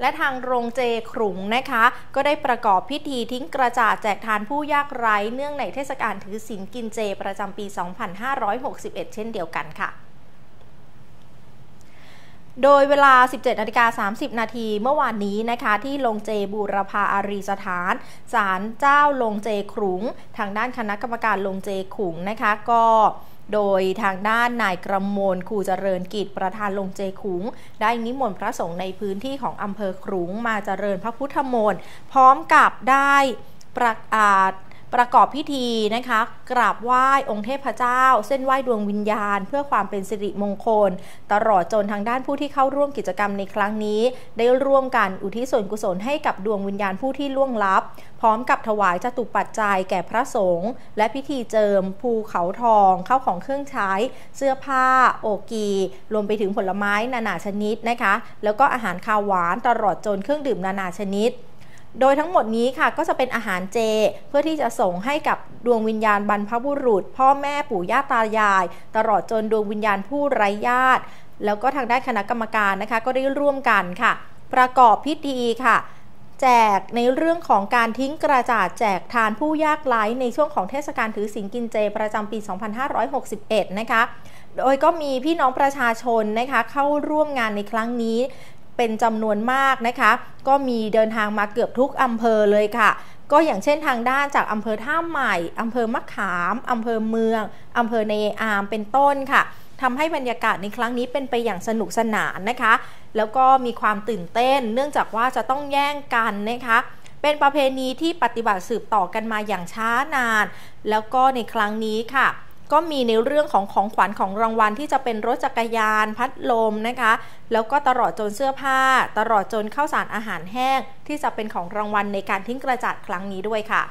และทางโรงเจขรุงนะคะ ก็ได้ประกอบพิธีทิ้งกระจาดแจกทานผู้ยากไร้เนื่องในเทศกาลถือศีลกินเจประจำปี 2561 เช่นเดียวกันค่ะ โดยเวลา 17นาฬิกา30 นาทีเมื่อวานนี้นะคะ ที่ลงเจบูรพาอารีสถานศาลเจ้าลงเจขรุงทางด้านคณะกรรมการลงเจขรุงนะคะก็โดยทางด้านนายกระมวลคูเจริญกิจประธานลงเจขุง ได้นิมนต์พระสงฆ์ในพื้นที่ของอำเภอขรุงมาเจริญพระพุทธมนต์พร้อมกับได้ประกาศประกอบพิธีนะคะกราบไหว้องค์เทพเจ้า เส้นไหว้ดวงวิญญาณ เพื่อความเป็นสิริมงคล ตลอดจนทางด้านผู้ที่เข้าร่วมกิจกรรมในครั้งนี้ ได้ร่วมกันอุทิศส่วนกุศลให้กับดวงวิญญาณผู้ที่ล่วงลับ พร้อมกับถวายจตุปัจจัยแก่พระสงฆ์และพิธีเจิม ภูเขาทอง เข้าของเครื่องใช้ เสื้อผ้าโอกีรวมไปถึงผลไม้นานาชนิดนะคะแล้วก็อาหารคาวหวานตลอดจนเครื่องดื่มนานาชนิดโดยทั้งหมดนี้ค่ะ ก็จะเป็นอาหารเจเพื่อที่จะส่งให้กับดวงวิญญาณบรรพบุรุษ พ่อแม่ปู่ย่าตายาย ตลอดจนดวงวิญญาณผู้ไร้ญาติแล้วก็ทางด้านคณะกรรมการนะคะก็ได้ร่วมกันค่ะ ประกอบพิธีค่ะ แจกในเรื่องของการทิ้งกระจาดแจกทานผู้ยากไร้ในช่วงของเทศกาลถือศีลกินเจ ประจำปี 2561 นะคะ โดยก็มีพี่น้องประชาชนนะคะเข้าร่วมงานในครั้งนี้เป็นจำนวนมากนะคะ ก็มีเดินทางมาเกือบทุกอำเภอเลยค่ะ ก็อย่างเช่นทางด้านจากอำเภอท่าใหม่อำเภอมะขามอำเภอเมืองอำเภอเนอาม เป็นต้นค่ะทำให้บรรยากาศในครั้งนี้เป็นไปอย่างสนุกสนานนะคะ แล้วก็มีความตื่นเต้น เนื่องจากว่าจะต้องแย่งกันนะคะ เป็นประเพณีที่ปฏิบัติสืบต่อกันมาอย่างช้านาน แล้วก็ในครั้งนี้ค่ะก็มีในเรื่องของของขวัญของรางวัลที่จะเป็นรถจักรยานพัดลมนะคะ แล้วก็ตลอดจนเสื้อผ้า ตลอดจนข้าวสารอาหารแห้ง ที่จะเป็นของรางวัลในการทิ้งกระจาดครั้งนี้ด้วยค่ะ